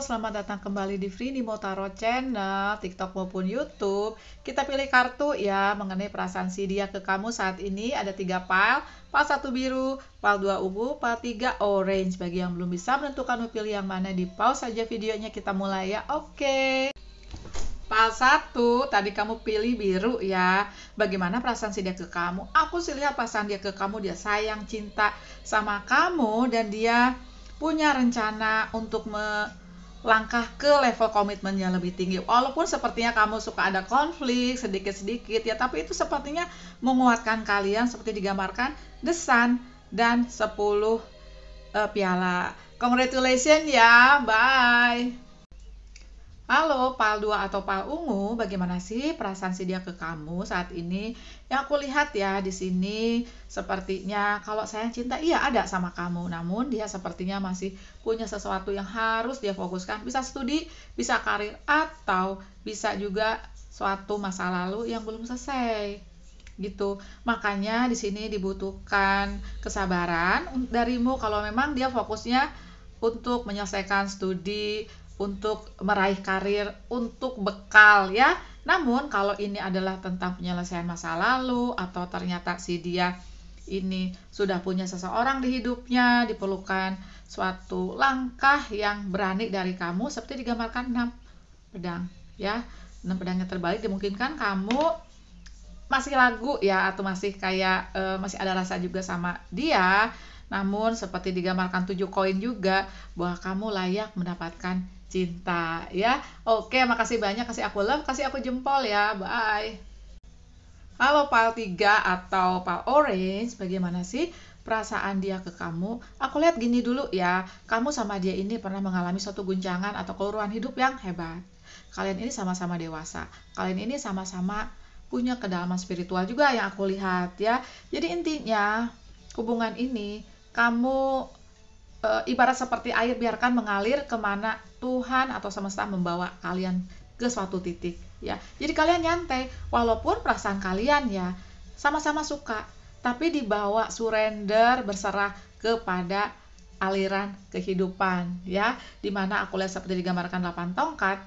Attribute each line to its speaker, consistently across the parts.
Speaker 1: selamat datang kembali di Free Nimo Tarot Channel, TikTok maupun YouTube. Kita pilih kartu ya mengenai perasaan si dia ke kamu saat ini. Ada tiga pile, pile satu biru, pile dua ungu, pile tiga orange. Bagi yang belum bisa menentukan pilih yang mana, di pause saja videonya kita mulai ya. Oke. Okay. Pal 1, tadi kamu pilih biru ya. Bagaimana perasaan si dia ke kamu? Aku sih lihat perasaan dia ke kamu, dia sayang, cinta sama kamu, dan dia punya rencana untuk me langkah ke level komitmen yang lebih tinggi. Walaupun sepertinya kamu suka ada konflik sedikit-sedikit ya, tapi itu sepertinya menguatkan kalian seperti digambarkan the sun dan 10 uh, eh, piala. Congratulations ya. Bye. Halo, PAL 2 atau PAL ungu, bagaimana sih perasaan si dia ke kamu saat ini? Yang aku lihat ya di sini sepertinya kalau saya cinta iya ada sama kamu, namun dia sepertinya masih punya sesuatu yang harus dia fokuskan, bisa studi, bisa karir atau bisa juga suatu masa lalu yang belum selesai gitu. Makanya di sini dibutuhkan kesabaran darimu kalau memang dia fokusnya untuk menyelesaikan studi, untuk meraih karir, untuk bekal ya. Namun kalau ini adalah tentang penyelesaian masa lalu atau ternyata si dia ini sudah punya seseorang di hidupnya, diperlukan suatu langkah yang berani dari kamu seperti digambarkan 6 pedang ya. 6 pedangnya terbalik dimungkinkan kamu masih lagu ya atau masih kayak e, masih ada rasa juga sama dia namun seperti digambarkan tujuh koin juga bahwa kamu layak mendapatkan cinta ya. Oke, makasih banyak kasih aku love, kasih aku jempol ya. Bye. kalau pal 3 atau pal orange, bagaimana sih perasaan dia ke kamu? Aku lihat gini dulu ya, kamu sama dia ini pernah mengalami suatu guncangan atau keluruhan hidup yang hebat. Kalian ini sama-sama dewasa, kalian ini sama-sama punya kedalaman spiritual juga yang aku lihat ya. Jadi intinya hubungan ini kamu Eh, ibarat seperti air biarkan mengalir kemana Tuhan atau semesta membawa kalian ke suatu titik ya jadi kalian nyantai walaupun perasaan kalian ya sama-sama suka tapi dibawa surrender berserah kepada aliran kehidupan ya dimana aku lihat seperti digambarkan 8 tongkat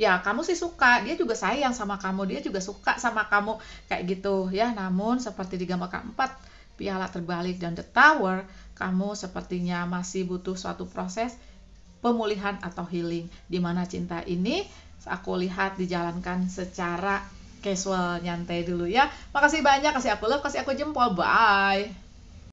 Speaker 1: ya kamu sih suka dia juga sayang sama kamu dia juga suka sama kamu kayak gitu ya namun seperti digambarkan 4 piala terbalik dan The Tower, kamu sepertinya masih butuh suatu proses pemulihan atau healing di mana cinta ini aku lihat dijalankan secara casual nyantai dulu ya. Makasih banyak kasih aku love, kasih aku jempol. Bye.